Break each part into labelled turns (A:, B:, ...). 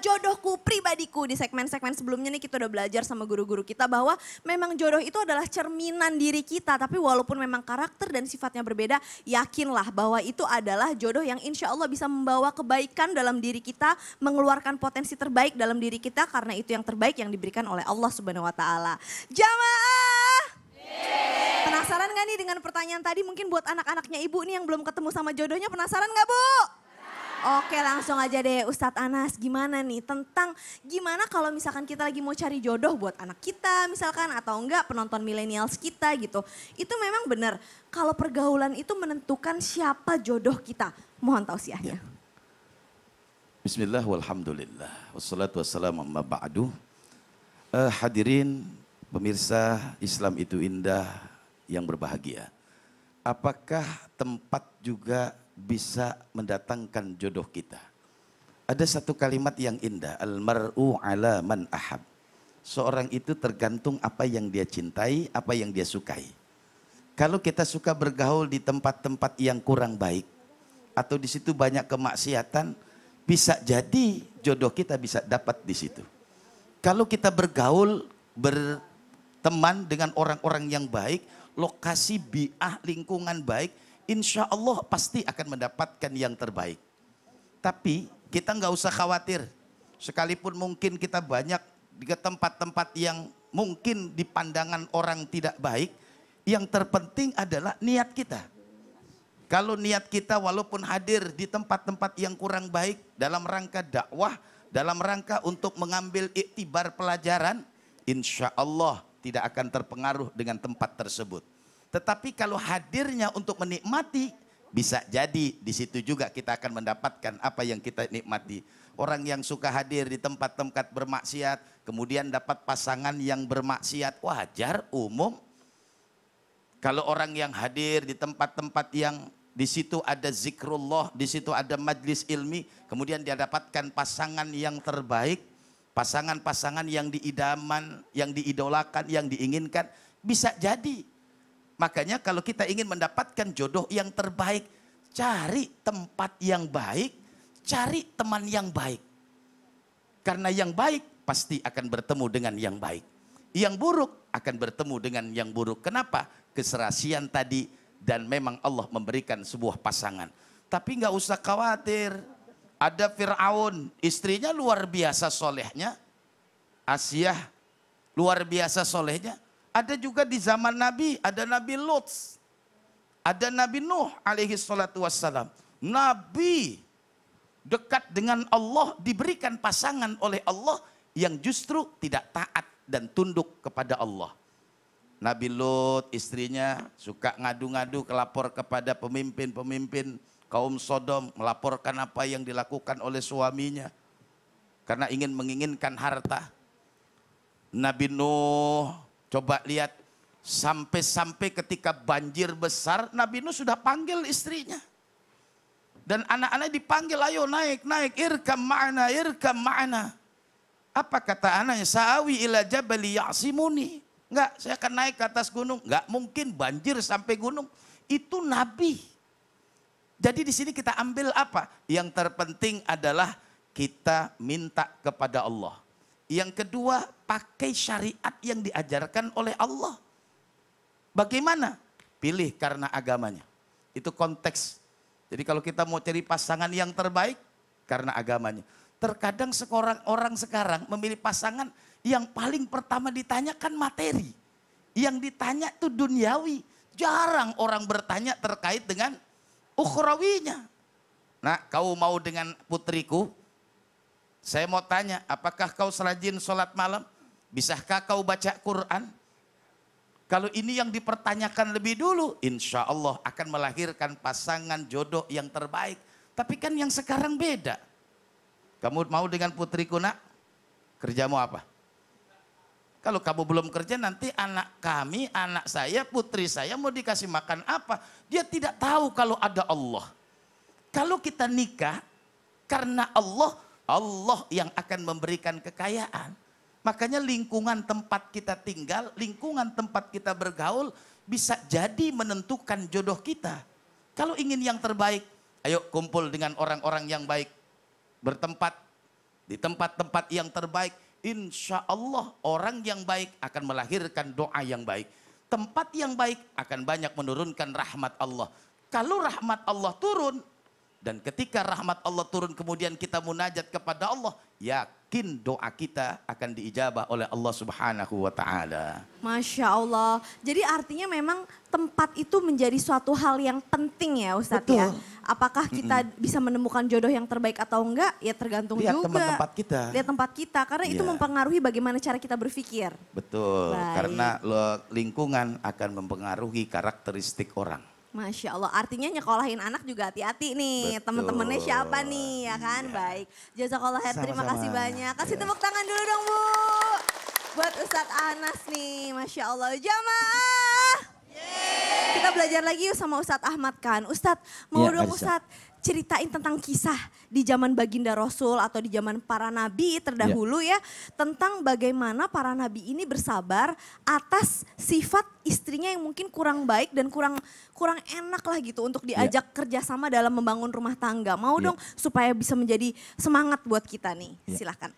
A: jodohku pribadiku di segmen-segmen sebelumnya nih kita udah belajar sama guru-guru kita bahwa memang jodoh itu adalah cerminan diri kita tapi walaupun memang karakter dan sifatnya berbeda yakinlah bahwa itu adalah jodoh yang insya Allah bisa membawa kebaikan dalam diri kita mengeluarkan potensi terbaik dalam diri kita karena itu yang terbaik yang diberikan oleh Allah Subhanahu Wa Taala jamaah penasaran gak nih dengan pertanyaan tadi mungkin buat anak-anaknya ibu nih yang belum ketemu sama jodohnya penasaran gak bu? Oke langsung aja deh Ustadz Anas gimana nih tentang gimana kalau misalkan kita lagi mau cari jodoh buat anak kita misalkan atau enggak penonton millennials kita gitu. Itu memang benar kalau pergaulan itu menentukan siapa jodoh kita. Mohon tausiahnya. Ya.
B: Bismillah walhamdulillah. Wassalatu wassalamu amma ba'du. Uh, hadirin pemirsa Islam itu indah yang berbahagia. Apakah tempat juga bisa mendatangkan jodoh kita. Ada satu kalimat yang indah, almaru ala man ahab. Seorang itu tergantung apa yang dia cintai, apa yang dia sukai. Kalau kita suka bergaul di tempat-tempat yang kurang baik atau di situ banyak kemaksiatan, bisa jadi jodoh kita bisa dapat di situ. Kalau kita bergaul berteman dengan orang-orang yang baik, lokasi biah lingkungan baik, insya Allah pasti akan mendapatkan yang terbaik. Tapi kita nggak usah khawatir. Sekalipun mungkin kita banyak di tempat-tempat yang mungkin di pandangan orang tidak baik, yang terpenting adalah niat kita. Kalau niat kita walaupun hadir di tempat-tempat yang kurang baik dalam rangka dakwah, dalam rangka untuk mengambil iktibar pelajaran, insya Allah tidak akan terpengaruh dengan tempat tersebut. Tetapi kalau hadirnya untuk menikmati, bisa jadi di situ juga kita akan mendapatkan apa yang kita nikmati. Orang yang suka hadir di tempat-tempat bermaksiat, kemudian dapat pasangan yang bermaksiat, wajar, umum. Kalau orang yang hadir di tempat-tempat yang di situ ada zikrullah, di situ ada majlis ilmi, kemudian dia dapatkan pasangan yang terbaik, pasangan-pasangan yang diidaman, yang diidolakan, yang diinginkan, bisa jadi Makanya kalau kita ingin mendapatkan jodoh yang terbaik, cari tempat yang baik, cari teman yang baik. Karena yang baik pasti akan bertemu dengan yang baik. Yang buruk akan bertemu dengan yang buruk. Kenapa? Keserasian tadi dan memang Allah memberikan sebuah pasangan. Tapi nggak usah khawatir. Ada Fir'aun, istrinya luar biasa solehnya. Asiyah, luar biasa solehnya ada juga di zaman Nabi, ada Nabi Lut. Ada Nabi Nuh alaihi salatu wassalam. Nabi dekat dengan Allah diberikan pasangan oleh Allah yang justru tidak taat dan tunduk kepada Allah. Nabi Lut istrinya suka ngadu-ngadu kelapor kepada pemimpin-pemimpin kaum Sodom melaporkan apa yang dilakukan oleh suaminya karena ingin menginginkan harta. Nabi Nuh Coba lihat sampai-sampai ketika banjir besar Nabi Nuh sudah panggil istrinya. Dan anak anak dipanggil ayo naik, naik, irkam ma'ana, irkam ma'ana. Apa kata anaknya? Sa'awi ila jabali ya'simuni. Enggak, saya akan naik ke atas gunung. Enggak mungkin banjir sampai gunung. Itu Nabi. Jadi di sini kita ambil apa? Yang terpenting adalah kita minta kepada Allah. Yang kedua, pakai syariat yang diajarkan oleh Allah. Bagaimana? Pilih karena agamanya. Itu konteks. Jadi kalau kita mau cari pasangan yang terbaik karena agamanya. Terkadang seorang orang sekarang memilih pasangan yang paling pertama ditanyakan materi. Yang ditanya itu duniawi. Jarang orang bertanya terkait dengan ukhrawinya. Nah, kau mau dengan putriku? Saya mau tanya, apakah kau serajin sholat malam? Bisakah kau baca Quran? Kalau ini yang dipertanyakan lebih dulu, insya Allah akan melahirkan pasangan jodoh yang terbaik. Tapi kan yang sekarang beda. Kamu mau dengan putriku nak? Kerjamu apa? Kalau kamu belum kerja nanti anak kami, anak saya, putri saya mau dikasih makan apa? Dia tidak tahu kalau ada Allah. Kalau kita nikah karena Allah, Allah yang akan memberikan kekayaan. Makanya lingkungan tempat kita tinggal, lingkungan tempat kita bergaul bisa jadi menentukan jodoh kita. Kalau ingin yang terbaik, ayo kumpul dengan orang-orang yang baik. Bertempat di tempat-tempat yang terbaik. Insya Allah orang yang baik akan melahirkan doa yang baik. Tempat yang baik akan banyak menurunkan rahmat Allah. Kalau rahmat Allah turun, dan ketika rahmat Allah turun kemudian kita munajat kepada Allah, yakin doa kita akan diijabah oleh Allah Subhanahu wa taala.
A: Masya Allah. Jadi artinya memang tempat itu menjadi suatu hal yang penting ya Ustadz ya. Apakah kita mm -mm. bisa menemukan jodoh yang terbaik atau enggak ya tergantung Lihat juga. Lihat tempat kita. Lihat tempat kita karena yeah. itu iya. mempengaruhi bagaimana cara kita berpikir.
B: Betul. Baik. Karena lingkungan akan mempengaruhi karakteristik orang.
A: Masya Allah, artinya nyekolahin anak juga hati-hati nih. Temen-temennya siapa nih, ya iya. kan? Iya. Baik. Jazakallah terima kasih banyak. Kasih iya. tepuk tangan dulu dong, Bu. Buat Ustadz Anas nih, Masya Allah. Jamaah! Kita belajar lagi yuk sama Ustadz Ahmad kan. Ustadz, mau ya, dong Ustadz ceritain tentang kisah di zaman baginda Rasul atau di zaman para nabi terdahulu yeah. ya tentang bagaimana para nabi ini bersabar atas sifat istrinya yang mungkin kurang baik dan kurang kurang enak lah gitu untuk ya. diajak yeah. kerjasama dalam membangun rumah tangga. Mau yeah. dong supaya bisa menjadi semangat buat kita nih. Yeah. Silakan.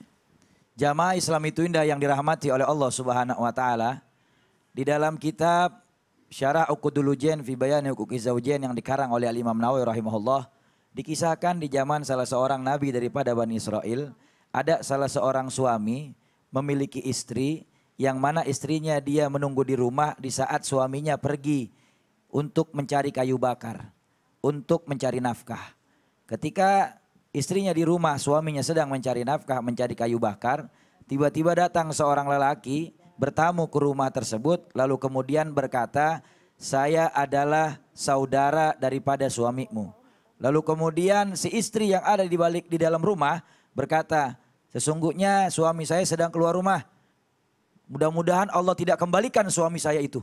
C: Jamaah Islam itu indah yang dirahmati oleh Allah Subhanahu wa taala. Di dalam kitab Syarah ukudulujen Ujen fi Bayani yang dikarang oleh Al Imam Nawawi rahimahullah Dikisahkan di zaman salah seorang nabi daripada Bani Israel, ada salah seorang suami memiliki istri yang mana istrinya dia menunggu di rumah di saat suaminya pergi untuk mencari kayu bakar, untuk mencari nafkah. Ketika istrinya di rumah, suaminya sedang mencari nafkah, mencari kayu bakar, tiba-tiba datang seorang lelaki bertamu ke rumah tersebut lalu kemudian berkata, "Saya adalah saudara daripada suamimu." Lalu kemudian si istri yang ada di balik di dalam rumah berkata, sesungguhnya suami saya sedang keluar rumah. Mudah-mudahan Allah tidak kembalikan suami saya itu.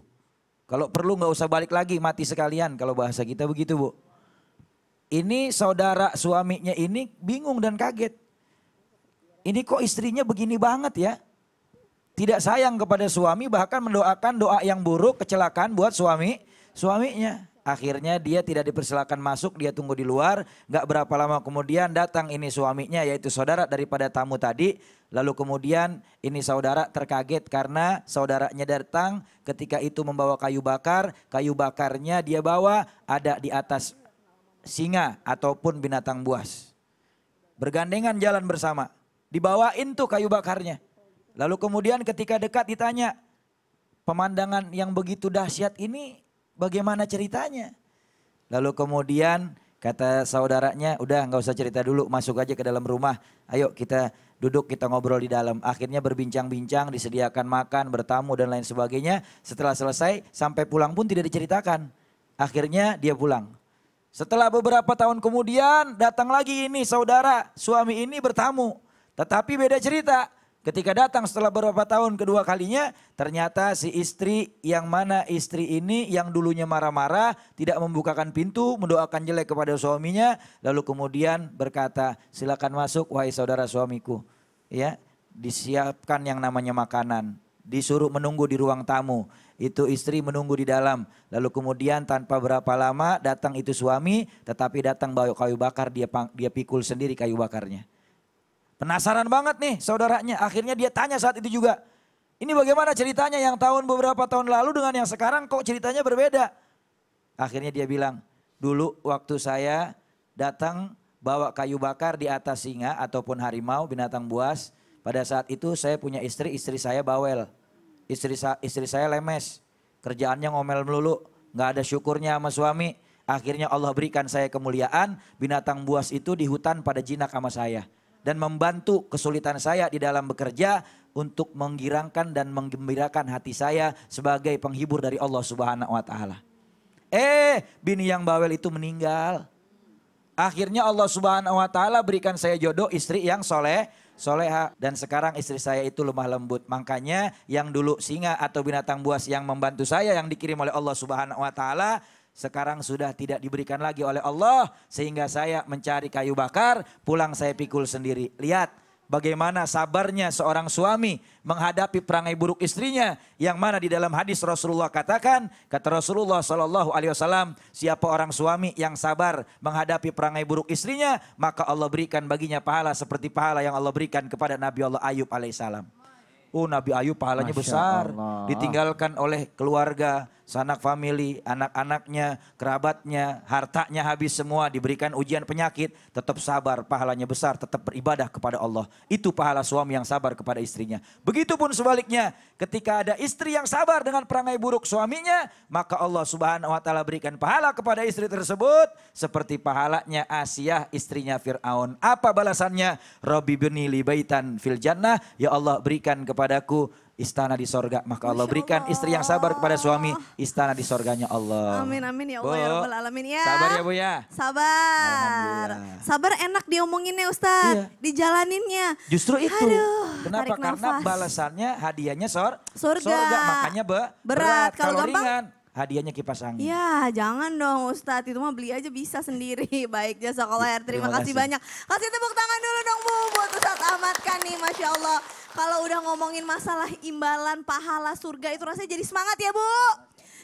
C: Kalau perlu nggak usah balik lagi, mati sekalian kalau bahasa kita begitu bu. Ini saudara suaminya ini bingung dan kaget. Ini kok istrinya begini banget ya. Tidak sayang kepada suami bahkan mendoakan doa yang buruk kecelakaan buat suami suaminya. Akhirnya dia tidak dipersilakan masuk, dia tunggu di luar. Gak berapa lama kemudian datang ini suaminya yaitu saudara daripada tamu tadi. Lalu kemudian ini saudara terkaget karena saudaranya datang ketika itu membawa kayu bakar. Kayu bakarnya dia bawa ada di atas singa ataupun binatang buas. Bergandengan jalan bersama. Dibawain tuh kayu bakarnya. Lalu kemudian ketika dekat ditanya, pemandangan yang begitu dahsyat ini Bagaimana ceritanya? Lalu kemudian kata saudaranya, udah nggak usah cerita dulu, masuk aja ke dalam rumah. Ayo kita duduk, kita ngobrol di dalam. Akhirnya berbincang-bincang, disediakan makan, bertamu dan lain sebagainya. Setelah selesai, sampai pulang pun tidak diceritakan. Akhirnya dia pulang. Setelah beberapa tahun kemudian datang lagi ini saudara suami ini bertamu. Tetapi beda cerita. Ketika datang setelah beberapa tahun kedua kalinya, ternyata si istri yang mana istri ini yang dulunya marah-marah, tidak membukakan pintu, mendoakan jelek kepada suaminya, lalu kemudian berkata, silakan masuk wahai saudara suamiku. Ya, disiapkan yang namanya makanan, disuruh menunggu di ruang tamu. Itu istri menunggu di dalam. Lalu kemudian tanpa berapa lama datang itu suami, tetapi datang bawa kayu bakar dia dia pikul sendiri kayu bakarnya. Penasaran banget nih saudaranya. Akhirnya dia tanya saat itu juga. Ini bagaimana ceritanya yang tahun beberapa tahun lalu dengan yang sekarang kok ceritanya berbeda. Akhirnya dia bilang, dulu waktu saya datang bawa kayu bakar di atas singa ataupun harimau binatang buas. Pada saat itu saya punya istri, istri saya bawel. Istri, istri saya lemes, kerjaannya ngomel melulu, Gak ada syukurnya sama suami. Akhirnya Allah berikan saya kemuliaan, binatang buas itu di hutan pada jinak sama saya dan membantu kesulitan saya di dalam bekerja untuk menggirangkan dan menggembirakan hati saya sebagai penghibur dari Allah Subhanahu wa taala. Eh, bini yang bawel itu meninggal. Akhirnya Allah Subhanahu wa taala berikan saya jodoh istri yang soleh, soleha. Dan sekarang istri saya itu lemah lembut. Makanya yang dulu singa atau binatang buas yang membantu saya yang dikirim oleh Allah Subhanahu wa taala sekarang sudah tidak diberikan lagi oleh Allah sehingga saya mencari kayu bakar, pulang saya pikul sendiri. Lihat bagaimana sabarnya seorang suami menghadapi perangai buruk istrinya yang mana di dalam hadis Rasulullah katakan kata Rasulullah saw siapa orang suami yang sabar menghadapi perangai buruk istrinya maka Allah berikan baginya pahala seperti pahala yang Allah berikan kepada Nabi Allah Ayub alaihissalam. Oh Nabi Ayub pahalanya Masya besar Allah. ditinggalkan oleh keluarga sanak famili, anak-anaknya, kerabatnya, hartanya habis semua, diberikan ujian penyakit, tetap sabar, pahalanya besar, tetap beribadah kepada Allah. Itu pahala suami yang sabar kepada istrinya. Begitupun sebaliknya, ketika ada istri yang sabar dengan perangai buruk suaminya, maka Allah Subhanahu wa taala berikan pahala kepada istri tersebut seperti pahalanya Asiyah istrinya Firaun. Apa balasannya? Rabbi bini li baitan fil jannah, ya Allah berikan kepadaku istana di sorga. Maka Allah berikan istri yang sabar kepada suami, istana di sorganya Allah. Amin,
A: amin ya Allah bu, ya Alamin. Ya. Sabar ya Bu ya. Sabar. Sabar enak diomonginnya Ustaz, iya. dijalaninnya.
C: Justru itu. Aduh, Kenapa? Karena balasannya hadiahnya sor surga. sorga. Makanya be, berat. berat. Kalau, Kalau gampang, ringan hadiahnya kipas angin.
A: Ya jangan dong Ustadz, itu mah beli aja bisa sendiri. Baik jasa koler, terima, terima kasih. kasih banyak. Kasih tepuk tangan dulu dong Bu buat Ustadz Ahmad kan nih Masya Allah. Kalau udah ngomongin masalah imbalan, pahala, surga itu rasanya jadi semangat ya Bu.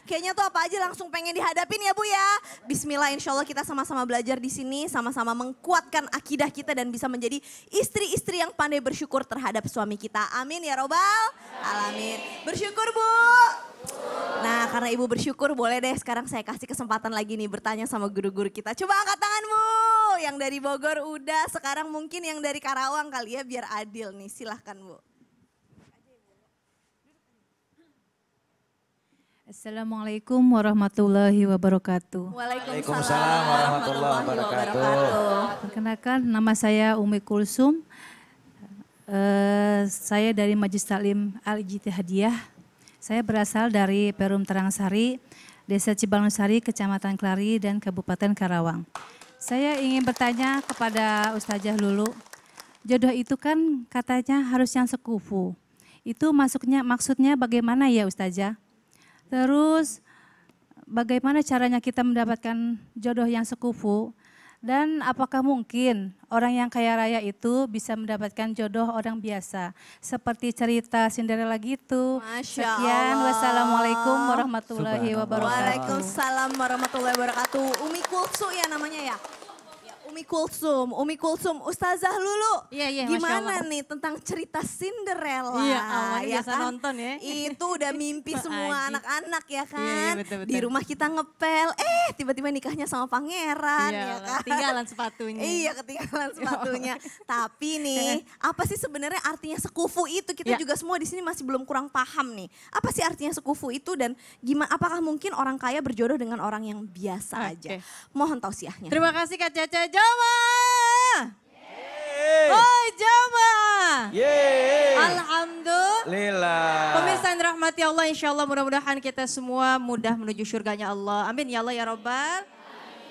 A: Kayaknya tuh apa aja langsung pengen dihadapin ya Bu ya. Bismillah insya Allah kita sama-sama belajar di sini, sama-sama mengkuatkan akidah kita dan bisa menjadi istri-istri yang pandai bersyukur terhadap suami kita. Amin ya Robbal. Alamin. Bersyukur Bu. Nah karena Ibu bersyukur boleh deh sekarang saya kasih kesempatan lagi nih bertanya sama guru-guru kita. Coba angkat tangan Bu. Yang dari Bogor udah, sekarang mungkin yang dari Karawang kali ya biar adil nih. Silahkan Bu. Assalamualaikum
D: warahmatullahi wabarakatuh.
C: Waalaikumsalam warahmatullahi wabarakatuh.
D: Perkenalkan nama saya Umi Kulsum. Uh, saya dari Majelis Taklim Al Hadiah. Saya berasal dari Perum Terangsari, Desa Sari, Kecamatan Klari dan Kabupaten Karawang. Saya ingin bertanya kepada Ustazah Lulu. Jodoh itu kan katanya harus yang sekufu. Itu masuknya maksudnya bagaimana ya Ustazah? Terus bagaimana caranya kita mendapatkan jodoh yang sekufu dan apakah mungkin orang yang kaya raya itu bisa mendapatkan jodoh orang biasa seperti cerita Cinderella gitu. Masya Sekian wassalamualaikum warahmatullahi wabarakatuh. Waalaikumsalam
A: warahmatullahi wabarakatuh. Umi Kulsu ya namanya ya. Umi Kulsum. Umi Kulsum, Ustazah Lulu. Iya, iya, Gimana nih tentang cerita Cinderella? Iya, awal ya biasa kan? nonton ya. Itu udah mimpi semua anak-anak ya kan. Iya, iya, betul, kan? betul. Di rumah kita ngepel, eh tiba-tiba nikahnya sama pangeran iya, ya kan. Ketinggalan sepatunya. iya, ketinggalan ya sepatunya. Tapi nih, apa sih sebenarnya artinya sekufu itu? Kita iya. juga semua di sini masih belum kurang paham nih. Apa sih artinya sekufu itu dan gimana apakah mungkin orang kaya berjodoh dengan orang yang biasa okay. aja? Mohon tausiahnya. Terima kasih Kak Caca jamaah. Yeay. Oh jamaah.
D: Yeay. Alhamdulillah. Pemirsa yang dirahmati Allah insya Allah mudah-mudahan kita semua mudah menuju surganya Allah. Amin ya Allah ya Rabbal.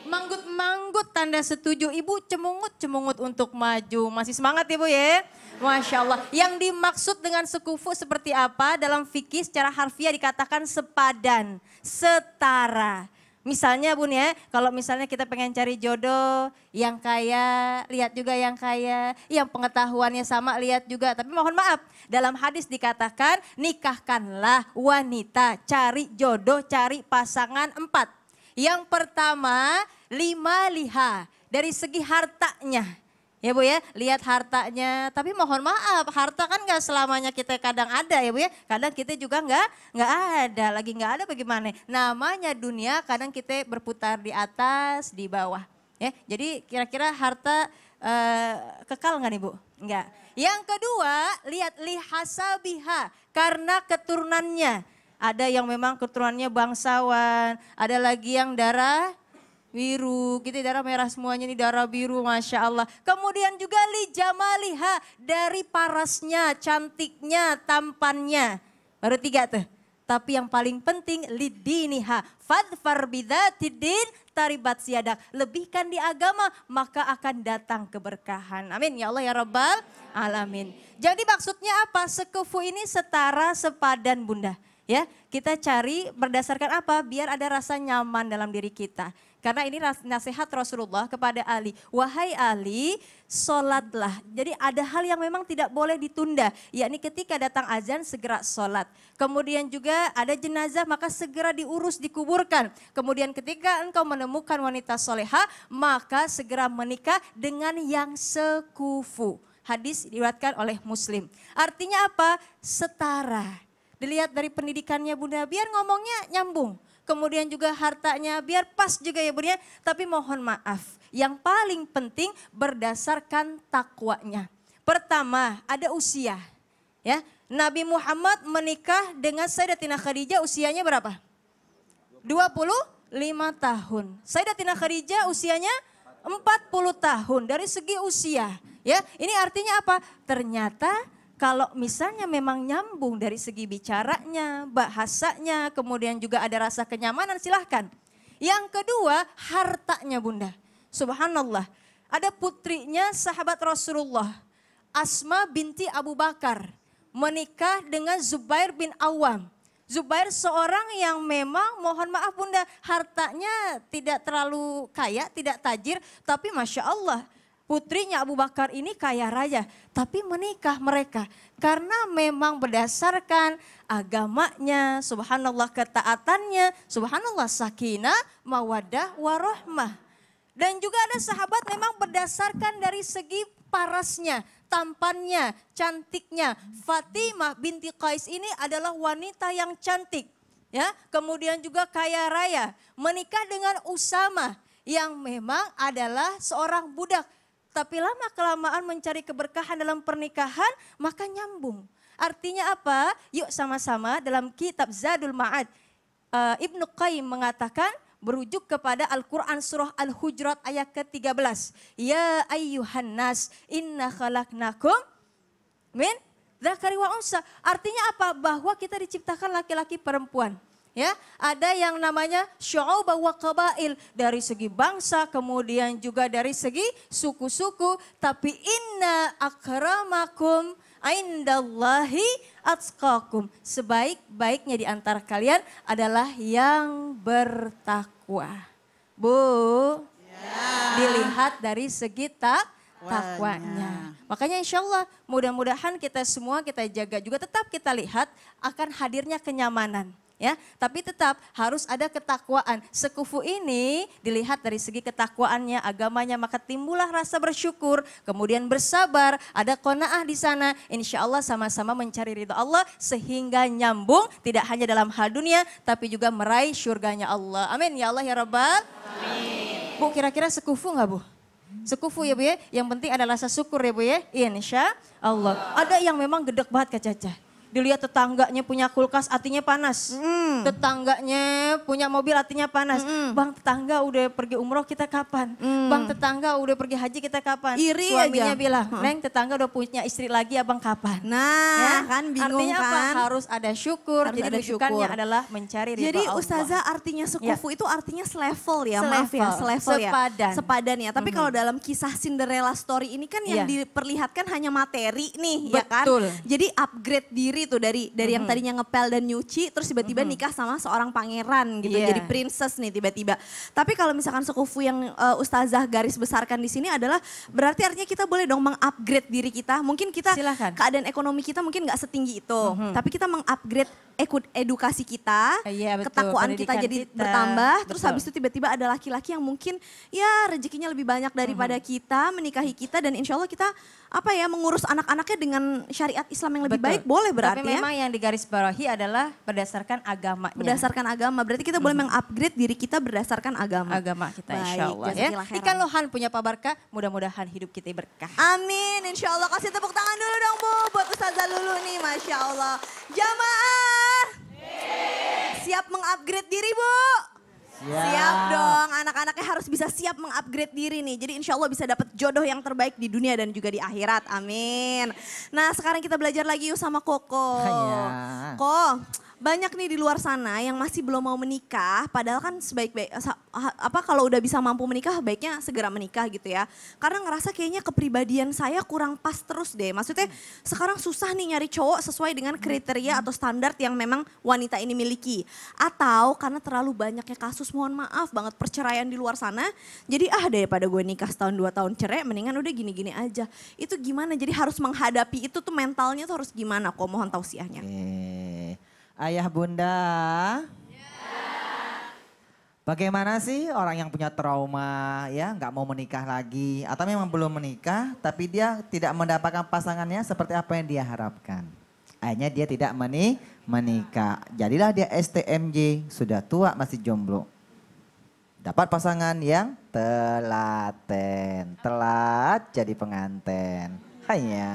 D: Manggut-manggut tanda setuju. Ibu cemungut-cemungut untuk maju. Masih semangat Ibu ya? Masya Allah. Yang dimaksud dengan sekufu seperti apa? Dalam fikih secara harfiah dikatakan sepadan, setara. Misalnya Bun ya, kalau misalnya kita pengen cari jodoh yang kaya, lihat juga yang kaya, yang pengetahuannya sama lihat juga. Tapi mohon maaf, dalam hadis dikatakan nikahkanlah wanita, cari jodoh, cari pasangan empat. Yang pertama, lima liha dari segi hartanya ya Bu ya, lihat hartanya. Tapi mohon maaf, harta kan nggak selamanya kita kadang ada ya Bu ya. Kadang kita juga nggak nggak ada, lagi nggak ada bagaimana? Namanya dunia kadang kita berputar di atas, di bawah. Ya, jadi kira-kira harta eh, kekal nggak nih Bu? Enggak. Yang kedua, lihat lihasabiha karena keturunannya. Ada yang memang keturunannya bangsawan, ada lagi yang darah biru, gitu ya, darah merah semuanya ini darah biru, masya Allah. Kemudian juga li jamaliha dari parasnya, cantiknya, tampannya. Baru tiga tuh. Tapi yang paling penting lidiniha farbida tidin taribat siadak. Lebihkan di agama maka akan datang keberkahan. Amin ya Allah ya Rabbal alamin. Jadi maksudnya apa? Sekufu ini setara sepadan bunda. Ya, kita cari berdasarkan apa? Biar ada rasa nyaman dalam diri kita. Karena ini nasihat Rasulullah kepada Ali. Wahai Ali, sholatlah. Jadi ada hal yang memang tidak boleh ditunda. Yakni ketika datang azan segera sholat. Kemudian juga ada jenazah maka segera diurus, dikuburkan. Kemudian ketika engkau menemukan wanita soleha maka segera menikah dengan yang sekufu. Hadis diriwayatkan oleh Muslim. Artinya apa? Setara. Dilihat dari pendidikannya Bunda, biar ngomongnya nyambung kemudian juga hartanya, biar pas juga ya bunya. Tapi mohon maaf, yang paling penting berdasarkan takwanya. Pertama, ada usia. Ya, Nabi Muhammad menikah dengan Sayyidatina Khadijah usianya berapa? 25 tahun. Sayyidatina Khadijah usianya 40 tahun dari segi usia. Ya, ini artinya apa? Ternyata kalau misalnya memang nyambung dari segi bicaranya, bahasanya, kemudian juga ada rasa kenyamanan silahkan. Yang kedua hartanya bunda. Subhanallah. Ada putrinya sahabat Rasulullah. Asma binti Abu Bakar. Menikah dengan Zubair bin Awam. Zubair seorang yang memang mohon maaf bunda hartanya tidak terlalu kaya, tidak tajir. Tapi Masya Allah putrinya Abu Bakar ini kaya raya, tapi menikah mereka karena memang berdasarkan agamanya, subhanallah ketaatannya, subhanallah sakinah, mawadah, warohmah. Dan juga ada sahabat memang berdasarkan dari segi parasnya, tampannya, cantiknya. Fatimah binti Qais ini adalah wanita yang cantik. Ya, kemudian juga kaya raya, menikah dengan Usama yang memang adalah seorang budak tapi lama kelamaan mencari keberkahan dalam pernikahan, maka nyambung. Artinya apa? Yuk sama-sama dalam kitab Zadul Ma'ad. Uh, Ibnu Qayyim mengatakan, berujuk kepada Al-Quran Surah Al-Hujurat ayat ke-13. Ya ayyuhan nas inna khalaqnakum min zakari wa unsa. Artinya apa? Bahwa kita diciptakan laki-laki perempuan ya. Ada yang namanya syu'ubah wa qabail dari segi bangsa, kemudian juga dari segi suku-suku, tapi inna akramakum indallahi atqakum. Sebaik-baiknya di antara kalian adalah yang bertakwa. Bu, ya. dilihat dari segi tak takwanya. Makanya insya Allah mudah-mudahan kita semua kita jaga juga tetap kita lihat akan hadirnya kenyamanan ya. Tapi tetap harus ada ketakwaan. Sekufu ini dilihat dari segi ketakwaannya, agamanya, maka timbullah rasa bersyukur, kemudian bersabar, ada konaah di sana. Insya Allah sama-sama mencari ridho Allah sehingga nyambung tidak hanya dalam hal dunia, tapi juga meraih syurgaNya Allah. Amin ya Allah ya Rabbal. Amin. Bu kira-kira sekufu nggak bu? Sekufu ya Bu ya. Yang penting adalah rasa syukur ya Bu ya. Insya Allah. Ada yang memang gedek banget Kak Caca dilihat tetangganya punya kulkas artinya panas. Mm. Tetangganya punya mobil artinya panas. Mm. Bang tetangga udah pergi umroh kita kapan? Mm. Bang tetangga udah pergi haji kita kapan? Iri Suaminya aja. bilang, "Neng tetangga udah punya istri lagi abang kapan?" Nah, ya? kan bingung artinya kan. Artinya apa? Harus ada syukur. Harus Jadi ada adalah mencari ridha Jadi Allah. ustazah
A: artinya sekufu ya. itu artinya selevel ya, selevel. maaf ya, selevel ya. Sepadan. ya. Sepadan ya. Tapi mm kalau dalam kisah Cinderella story ini kan yang ya. diperlihatkan hanya materi nih, Betul. ya kan? Jadi upgrade diri itu dari dari -hmm. yang mm-hmm. tadinya ngepel dan nyuci terus tiba-tiba -hmm. nikah sama seorang pangeran gitu yeah. jadi princess nih tiba-tiba. Tapi kalau misalkan sekufu yang uh, ustazah garis besarkan di sini adalah berarti artinya kita boleh dong mengupgrade diri kita. Mungkin kita Silahkan. keadaan ekonomi kita mungkin nggak setinggi itu, -hmm. tapi kita mengupgrade ikut edukasi kita, yeah, betul. ketakuan Pendidikan kita jadi kita. bertambah. Betul. Terus habis itu tiba-tiba ada laki-laki yang mungkin ya rezekinya lebih banyak daripada mm -hmm. kita menikahi kita dan insya Allah kita apa ya mengurus anak-anaknya dengan syariat Islam yang lebih Betul. baik boleh berarti tapi artinya, memang
D: yang digarisbawahi adalah berdasarkan agama. Berdasarkan agama. Berarti kita boleh mm-hmm. mengupgrade diri kita berdasarkan agama. Agama kita Baik, insya Allah. Ya. Ini lohan punya Pak Barka,
A: mudah-mudahan hidup kita berkah. Amin. Insya Allah kasih tepuk tangan dulu dong Bu. Buat Ustazah Lulu nih Masya Allah. Jamaah. Iya. Siap mengupgrade diri Bu.
D: Siap. Ya. Siap dong,
A: anak-anaknya harus bisa siap mengupgrade diri nih. Jadi insya Allah bisa dapat jodoh yang terbaik di dunia dan juga di akhirat. Amin. Nah sekarang kita belajar lagi yuk sama Koko. Ya. Koko, banyak nih di luar sana yang masih belum mau menikah, padahal kan sebaik-baik apa kalau udah bisa mampu menikah baiknya segera menikah gitu ya. Karena ngerasa kayaknya kepribadian saya kurang pas terus deh. Maksudnya sekarang susah nih nyari cowok sesuai dengan kriteria atau standar yang memang wanita ini miliki. Atau karena terlalu banyaknya kasus mohon maaf banget perceraian di luar sana. Jadi ah daripada gue nikah setahun dua tahun cerai mendingan udah gini-gini aja. Itu gimana? Jadi harus menghadapi itu tuh mentalnya tuh harus gimana kok mohon tausiahnya.
E: Hmm Ayah bunda. Bagaimana sih orang yang punya trauma ya nggak mau menikah lagi atau memang belum menikah tapi dia tidak mendapatkan pasangannya seperti apa yang dia harapkan. Akhirnya dia tidak meni menikah. Jadilah dia STMJ, sudah tua masih jomblo. Dapat pasangan yang telaten. Telat jadi penganten. Hanya.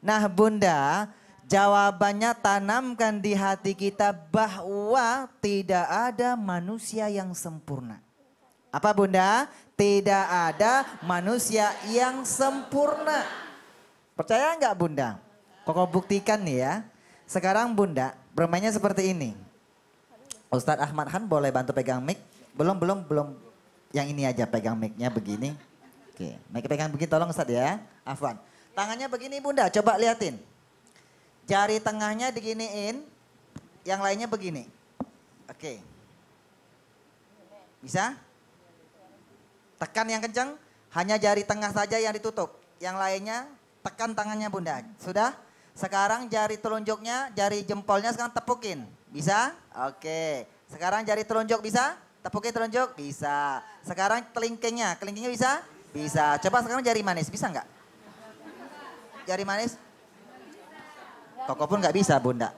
E: Nah bunda, Jawabannya tanamkan di hati kita bahwa tidak ada manusia yang sempurna. Apa bunda? Tidak ada manusia yang sempurna. Percaya enggak bunda? Koko buktikan nih ya. Sekarang bunda bermainnya seperti ini. Ustadz Ahmad Khan boleh bantu pegang mic? Belum, belum, belum. Yang ini aja pegang micnya begini. Oke, mic pegang begini tolong Ustadz ya. Afwan. Tangannya begini bunda, coba liatin. Jari tengahnya diginiin, yang lainnya begini. Oke. Bisa? Tekan yang kencang, hanya jari tengah saja yang ditutup. Yang lainnya tekan tangannya bunda. Sudah? Sekarang jari telunjuknya, jari jempolnya sekarang tepukin. Bisa? Oke. Sekarang jari telunjuk bisa? Tepukin telunjuk? Bisa. Sekarang kelingkingnya, kelingkingnya bisa? Bisa. Coba sekarang jari manis, bisa enggak? Jari manis? Toko pun nggak bisa Bunda.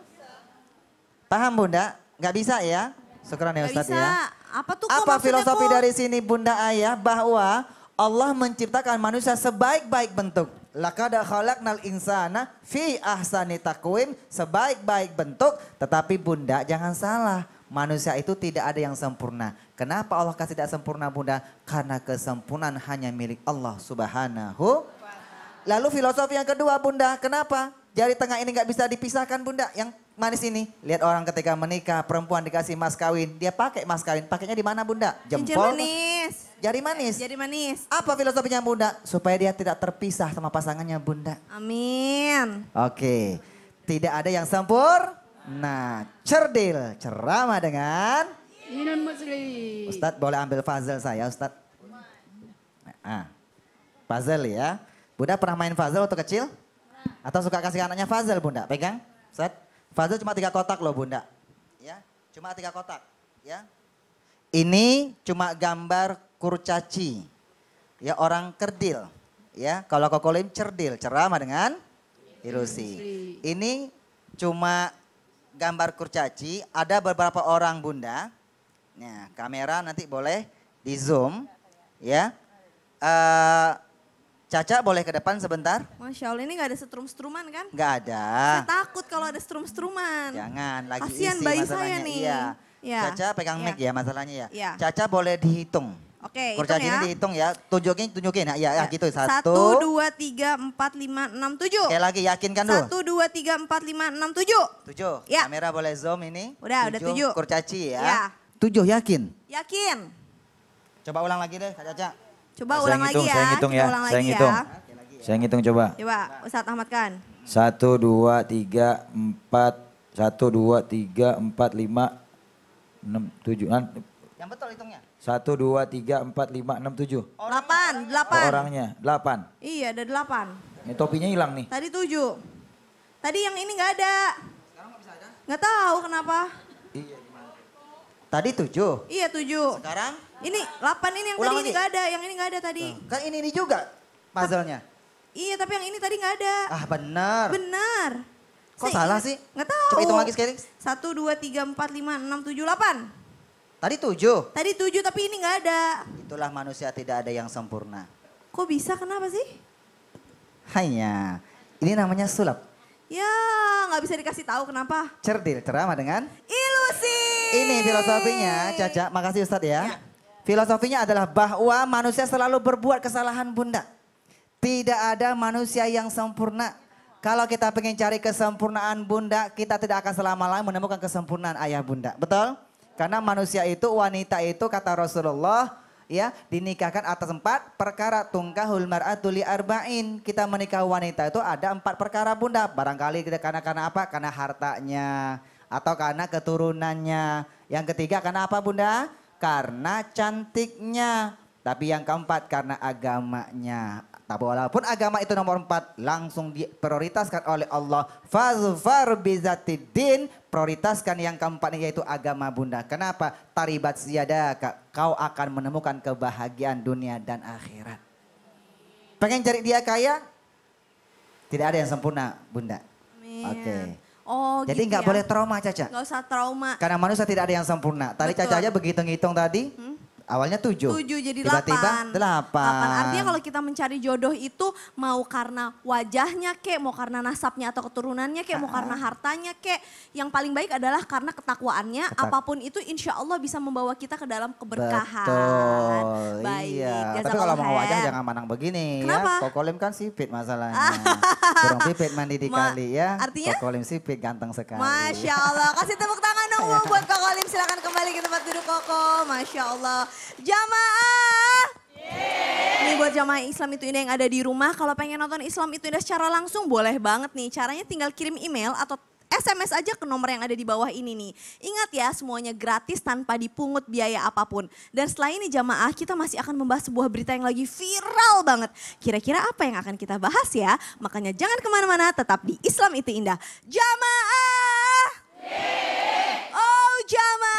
E: Paham Bunda? Nggak bisa ya? Sekarang ya Ustaz ya. Apa tuh Apa filosofi dari sini Bunda Ayah bahwa Allah menciptakan manusia sebaik-baik bentuk. Lakada khalaqnal insana fi ahsani takwim sebaik-baik bentuk. Tetapi Bunda jangan salah. Manusia itu tidak ada yang sempurna. Kenapa Allah kasih tidak sempurna Bunda? Karena kesempurnaan hanya milik Allah subhanahu. Lalu filosofi yang kedua Bunda. Kenapa? Jari tengah ini nggak bisa dipisahkan bunda. Yang manis ini, lihat orang ketika menikah, perempuan dikasih mas kawin. Dia pakai mas kawin, pakainya di mana bunda? Jempol? Jari manis.
A: Jari manis? Jari manis. Apa filosofinya bunda?
E: Supaya dia tidak terpisah sama pasangannya bunda.
A: Amin.
E: Oke, tidak ada yang sempur. Nah, cerdil, ceramah dengan...
B: Inan muslim. Ustadz
E: boleh ambil puzzle saya Ustadz. Ah, puzzle ya. Bunda pernah main puzzle waktu kecil? Atau suka kasih anaknya Fazal bunda, pegang. Set. Fazal cuma tiga kotak loh bunda. Ya, cuma tiga kotak. Ya. Ini cuma gambar kurcaci. Ya orang kerdil. Ya, kalau kokolim cerdil, ceramah dengan ilusi. Ini cuma gambar kurcaci, ada beberapa orang bunda. Nah, kamera nanti boleh di zoom, ya. Uh, Caca boleh ke depan sebentar?
A: Masya Allah ini gak ada setrum-setruman kan?
E: Gak ada. Saya
A: takut kalau ada setrum-setruman. Jangan,
E: lagi Kasian isi bayi masalahnya. saya nih. Iya. Ya. Caca pegang ya. mic ya masalahnya ya. ya. Caca boleh dihitung.
A: Oke, Kurcaci hitung ya. ini
E: dihitung ya. Tunjukin, tunjukin. Ya, ya, ya.
A: gitu. Iya. Satu. Satu, dua, tiga, empat, lima, enam, tujuh. Oke lagi, yakinkan dulu. Satu, dua, tiga, empat, lima, enam, tujuh.
E: Tujuh. Ya. Kamera boleh zoom ini. Udah, tujuh. udah tujuh. Kurcaci ya. ya. Tujuh,
C: yakin?
A: Yakin. Coba ulang lagi deh, Kak Caca. Coba saya ulang hitung, lagi ya. Saya ngitung ya. saya ngitung. Ya.
C: Saya ngitung coba.
A: Coba Ustaz Ahmad kan.
C: Satu, dua, tiga,
E: empat.
C: Satu, dua, tiga, empat, lima, enam, tujuh.
A: Yang betul hitungnya.
C: Satu, dua, tiga, empat, lima, enam, tujuh.
A: Delapan, delapan.
E: orangnya,
C: delapan.
A: Iya, ada delapan.
C: Ini topinya hilang nih.
A: Tadi tujuh. Tadi yang ini nggak ada. Sekarang nggak bisa ada? Gak tahu kenapa. Iya, gimana?
C: Tadi
E: tujuh.
A: Iya, tujuh. Sekarang? Ini 8 ini yang Ulang tadi lagi. ini gak ada, yang ini gak ada tadi. Kan ini ini juga puzzle-nya. Iya tapi yang ini tadi gak ada. Ah benar. Benar.
E: Kok Se salah sih?
A: Gak tau. Coba hitung lagi sekali. 1, 2, 3, 4, 5, 6, 7, 8. Tadi 7. Tadi 7 tapi ini gak ada.
E: Itulah manusia tidak ada yang sempurna.
A: Kok bisa kenapa sih?
E: Hanya ini namanya sulap.
A: Ya gak bisa dikasih tahu kenapa.
E: Cerdil ceramah dengan
A: ilusi. Ini filosofinya
E: Caca. Makasih Ustadz ya. ya. Filosofinya adalah bahwa manusia selalu berbuat kesalahan bunda. Tidak ada manusia yang sempurna. Kalau kita pengen cari kesempurnaan bunda, kita tidak akan selama-lamanya menemukan kesempurnaan ayah bunda. Betul? Karena manusia itu, wanita itu kata Rasulullah, ya dinikahkan atas empat perkara tungkahul maratul arba'in. Kita menikah wanita itu ada empat perkara bunda. Barangkali kita karena karena apa? Karena hartanya atau karena keturunannya. Yang ketiga karena apa bunda? karena cantiknya. Tapi yang keempat karena agamanya. Tapi walaupun agama itu nomor empat langsung diprioritaskan oleh Allah. Fazfar bizatidin. Prioritaskan yang keempat yaitu agama bunda. Kenapa? Taribat siada, Kau akan menemukan kebahagiaan dunia dan akhirat. Pengen cari dia kaya? Tidak ada yang sempurna bunda. Oke. Okay.
A: Oh, Jadi gitu nggak ya? boleh
E: trauma Caca. Nggak
A: usah trauma.
E: Karena manusia tidak ada yang sempurna. Tadi Betul. Caca aja begitu ngitung tadi, hmm? Awalnya tujuh. Tujuh jadi Tiba -tiba delapan. Delapan. Artinya
A: kalau kita mencari jodoh itu mau karena wajahnya kek, mau karena nasabnya atau keturunannya kek, mau karena hartanya kek. Yang paling baik adalah karena ketakwaannya. Ketak. Apapun itu insya Allah bisa membawa kita ke dalam keberkahan.
E: Betul. Baik. Iya. Tapi kalau mau wajah jangan manang begini ya. Kenapa? ya. Kokolim kan sipit masalahnya. Burung pipit mandi dikali Ma, ya. Artinya? Kokolim sipit ganteng sekali. Masya Allah.
A: Kasih tepuk tangan dong buat kokolim silakan kembali ke tempat duduk koko. Masya Allah. Jamaah. Yeah. Ini buat jamaah Islam itu indah yang ada di rumah. Kalau pengen nonton Islam itu indah secara langsung boleh banget nih. Caranya tinggal kirim email atau SMS aja ke nomor yang ada di bawah ini nih. Ingat ya semuanya gratis tanpa dipungut biaya apapun. Dan setelah ini jamaah kita masih akan membahas sebuah berita yang lagi viral banget. Kira-kira apa yang akan kita bahas ya? Makanya jangan kemana-mana tetap di Islam itu indah. Jamaah!
C: Yeah. chiama